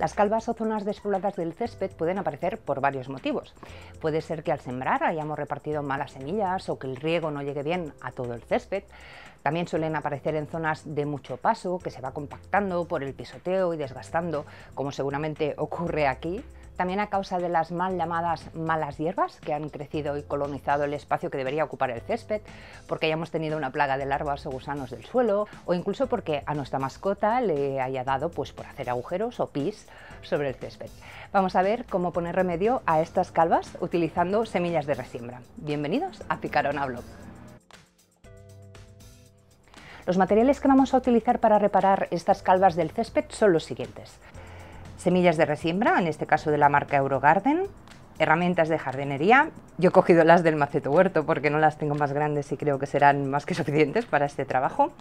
Las calvas o zonas despobladas del césped pueden aparecer por varios motivos. Puede ser que al sembrar hayamos repartido malas semillas o que el riego no llegue bien a todo el césped. También suelen aparecer en zonas de mucho paso, que se va compactando por el pisoteo y desgastando, como seguramente ocurre aquí. También a causa de las mal llamadas malas hierbas que han crecido y colonizado el espacio que debería ocupar el césped, porque hayamos tenido una plaga de larvas o gusanos del suelo, o incluso porque a nuestra mascota le haya dado pues, por hacer agujeros o pis sobre el césped. Vamos a ver cómo poner remedio a estas calvas utilizando semillas de resiembra. Bienvenidos a Picarona Blog. Los materiales que vamos a utilizar para reparar estas calvas del césped son los siguientes. Semillas de resiembra, en este caso de la marca Eurogarden, herramientas de jardinería. Yo he cogido las del maceto huerto porque no las tengo más grandes y creo que serán más que suficientes para este trabajo.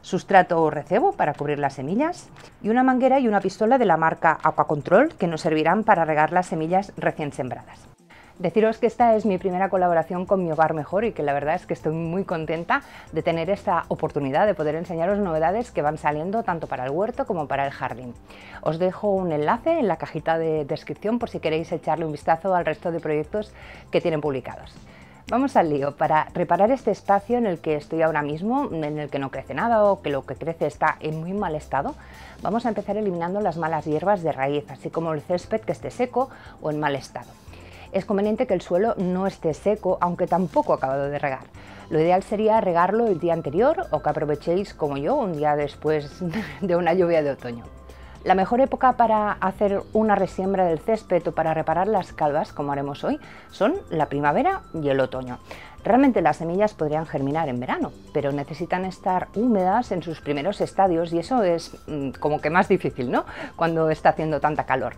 Sustrato o recebo para cubrir las semillas y una manguera y una pistola de la marca Aquacontrol que nos servirán para regar las semillas recién sembradas. Deciros que esta es mi primera colaboración con Mi Hogar Mejor y que la verdad es que estoy muy contenta de tener esta oportunidad de poder enseñaros novedades que van saliendo tanto para el huerto como para el jardín. Os dejo un enlace en la cajita de descripción por si queréis echarle un vistazo al resto de proyectos que tienen publicados. Vamos al lío. Para reparar este espacio en el que estoy ahora mismo, en el que no crece nada o que lo que crece está en muy mal estado, vamos a empezar eliminando las malas hierbas de raíz, así como el césped que esté seco o en mal estado es conveniente que el suelo no esté seco, aunque tampoco acabado de regar. Lo ideal sería regarlo el día anterior o que aprovechéis, como yo, un día después de una lluvia de otoño. La mejor época para hacer una resiembra del césped o para reparar las calvas, como haremos hoy, son la primavera y el otoño. Realmente las semillas podrían germinar en verano, pero necesitan estar húmedas en sus primeros estadios y eso es mm, como que más difícil, ¿no? Cuando está haciendo tanta calor.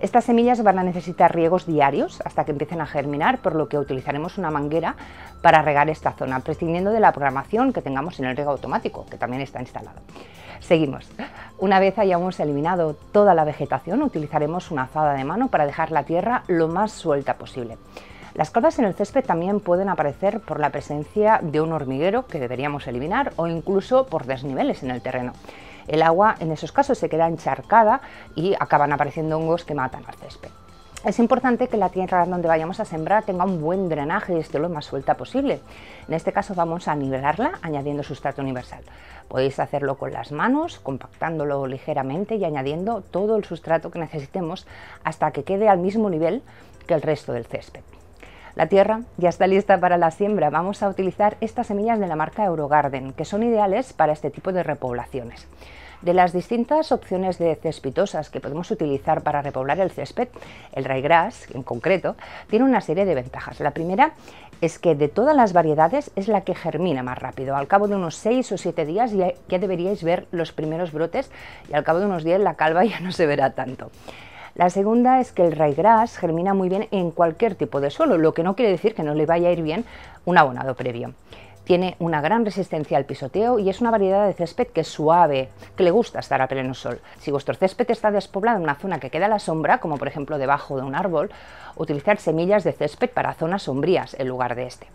Estas semillas van a necesitar riegos diarios hasta que empiecen a germinar, por lo que utilizaremos una manguera para regar esta zona, prescindiendo de la programación que tengamos en el riego automático, que también está instalado. Seguimos. Una vez hayamos eliminado toda la vegetación, utilizaremos una azada de mano para dejar la tierra lo más suelta posible. Las cordas en el césped también pueden aparecer por la presencia de un hormiguero que deberíamos eliminar o incluso por desniveles en el terreno el agua en esos casos se queda encharcada y acaban apareciendo hongos que matan al césped. Es importante que la tierra donde vayamos a sembrar tenga un buen drenaje y esté lo más suelta posible. En este caso vamos a nivelarla añadiendo sustrato universal. Podéis hacerlo con las manos, compactándolo ligeramente y añadiendo todo el sustrato que necesitemos hasta que quede al mismo nivel que el resto del césped. La tierra ya está lista para la siembra. Vamos a utilizar estas semillas de la marca Eurogarden, que son ideales para este tipo de repoblaciones. De las distintas opciones de cespitosas que podemos utilizar para repoblar el césped, el ryegrass en concreto, tiene una serie de ventajas. La primera es que de todas las variedades es la que germina más rápido. Al cabo de unos 6 o 7 días ya, ya deberíais ver los primeros brotes y al cabo de unos días la calva ya no se verá tanto. La segunda es que el raigras germina muy bien en cualquier tipo de suelo, lo que no quiere decir que no le vaya a ir bien un abonado previo. Tiene una gran resistencia al pisoteo y es una variedad de césped que es suave, que le gusta estar a pleno sol. Si vuestro césped está despoblado en una zona que queda a la sombra, como por ejemplo debajo de un árbol, utilizar semillas de césped para zonas sombrías en lugar de este.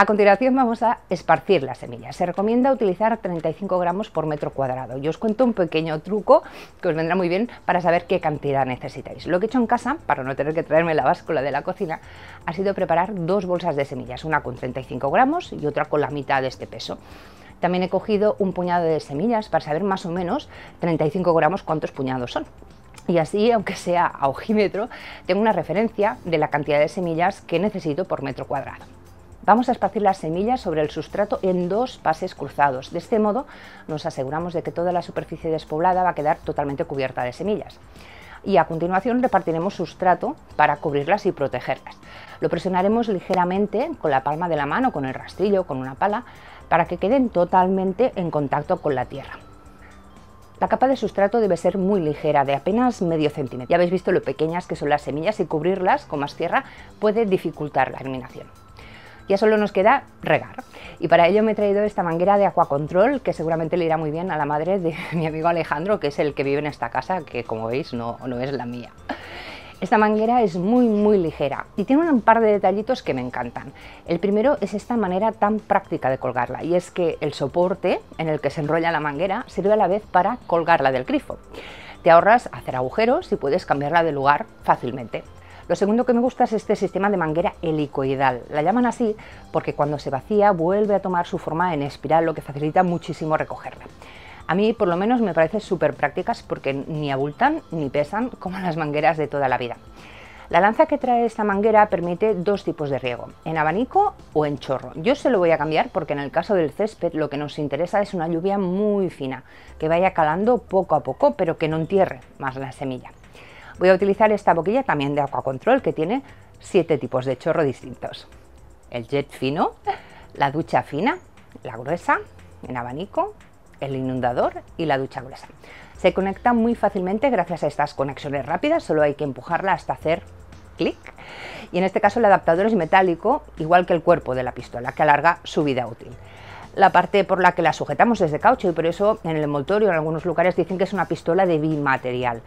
A continuación vamos a esparcir las semillas. Se recomienda utilizar 35 gramos por metro cuadrado. Yo os cuento un pequeño truco que os vendrá muy bien para saber qué cantidad necesitáis. Lo que he hecho en casa, para no tener que traerme la báscula de la cocina, ha sido preparar dos bolsas de semillas, una con 35 gramos y otra con la mitad de este peso. También he cogido un puñado de semillas para saber más o menos 35 gramos cuántos puñados son. Y así, aunque sea a ojímetro, tengo una referencia de la cantidad de semillas que necesito por metro cuadrado. Vamos a esparcir las semillas sobre el sustrato en dos pases cruzados. De este modo nos aseguramos de que toda la superficie despoblada va a quedar totalmente cubierta de semillas y a continuación repartiremos sustrato para cubrirlas y protegerlas. Lo presionaremos ligeramente con la palma de la mano, con el rastrillo, con una pala, para que queden totalmente en contacto con la tierra. La capa de sustrato debe ser muy ligera, de apenas medio centímetro. Ya habéis visto lo pequeñas que son las semillas y cubrirlas con más tierra puede dificultar la germinación. Ya solo nos queda regar. Y para ello me he traído esta manguera de Control que seguramente le irá muy bien a la madre de mi amigo Alejandro, que es el que vive en esta casa, que como veis no, no es la mía. Esta manguera es muy muy ligera y tiene un par de detallitos que me encantan. El primero es esta manera tan práctica de colgarla y es que el soporte en el que se enrolla la manguera sirve a la vez para colgarla del grifo. Te ahorras hacer agujeros y puedes cambiarla de lugar fácilmente. Lo segundo que me gusta es este sistema de manguera helicoidal. La llaman así porque cuando se vacía vuelve a tomar su forma en espiral, lo que facilita muchísimo recogerla. A mí por lo menos me parece súper prácticas porque ni abultan ni pesan como las mangueras de toda la vida. La lanza que trae esta manguera permite dos tipos de riego, en abanico o en chorro. Yo se lo voy a cambiar porque en el caso del césped lo que nos interesa es una lluvia muy fina, que vaya calando poco a poco pero que no entierre más la semilla. Voy a utilizar esta boquilla también de Aqua Control que tiene siete tipos de chorro distintos. El jet fino, la ducha fina, la gruesa, en abanico, el inundador y la ducha gruesa. Se conecta muy fácilmente gracias a estas conexiones rápidas, solo hay que empujarla hasta hacer clic. Y en este caso el adaptador es metálico, igual que el cuerpo de la pistola, que alarga su vida útil la parte por la que la sujetamos es de caucho y por eso en el envoltorio en algunos lugares dicen que es una pistola de bimaterial.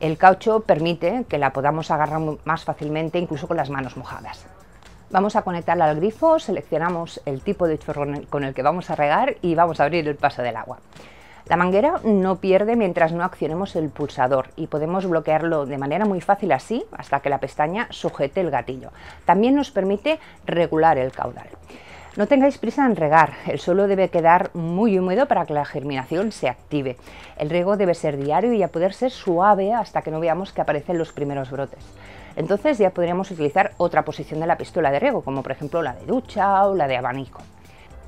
El caucho permite que la podamos agarrar más fácilmente incluso con las manos mojadas. Vamos a conectarla al grifo, seleccionamos el tipo de chorro con el que vamos a regar y vamos a abrir el paso del agua. La manguera no pierde mientras no accionemos el pulsador y podemos bloquearlo de manera muy fácil así hasta que la pestaña sujete el gatillo. También nos permite regular el caudal. No tengáis prisa en regar, el suelo debe quedar muy húmedo para que la germinación se active. El riego debe ser diario y a poder ser suave hasta que no veamos que aparecen los primeros brotes. Entonces ya podríamos utilizar otra posición de la pistola de riego, como por ejemplo la de ducha o la de abanico.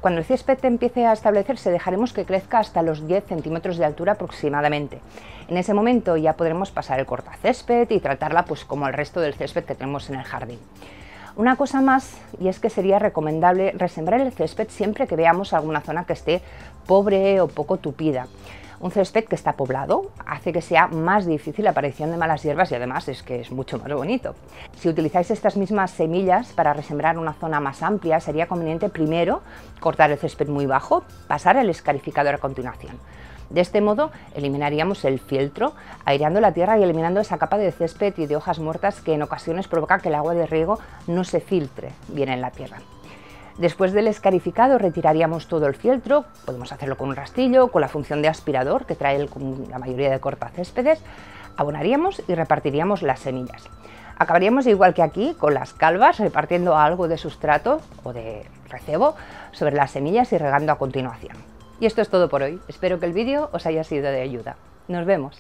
Cuando el césped empiece a establecerse dejaremos que crezca hasta los 10 centímetros de altura aproximadamente. En ese momento ya podremos pasar el cortacésped y tratarla pues como el resto del césped que tenemos en el jardín. Una cosa más, y es que sería recomendable resembrar el césped siempre que veamos alguna zona que esté pobre o poco tupida. Un césped que está poblado hace que sea más difícil la aparición de malas hierbas y además es que es mucho más bonito. Si utilizáis estas mismas semillas para resembrar una zona más amplia, sería conveniente primero cortar el césped muy bajo, pasar el escarificador a continuación. De este modo, eliminaríamos el fieltro, aireando la tierra y eliminando esa capa de césped y de hojas muertas que en ocasiones provoca que el agua de riego no se filtre bien en la tierra. Después del escarificado retiraríamos todo el fieltro, podemos hacerlo con un rastillo, con la función de aspirador que trae la mayoría de cortacéspedes, abonaríamos y repartiríamos las semillas. Acabaríamos igual que aquí, con las calvas, repartiendo algo de sustrato o de recebo sobre las semillas y regando a continuación. Y esto es todo por hoy. Espero que el vídeo os haya sido de ayuda. Nos vemos.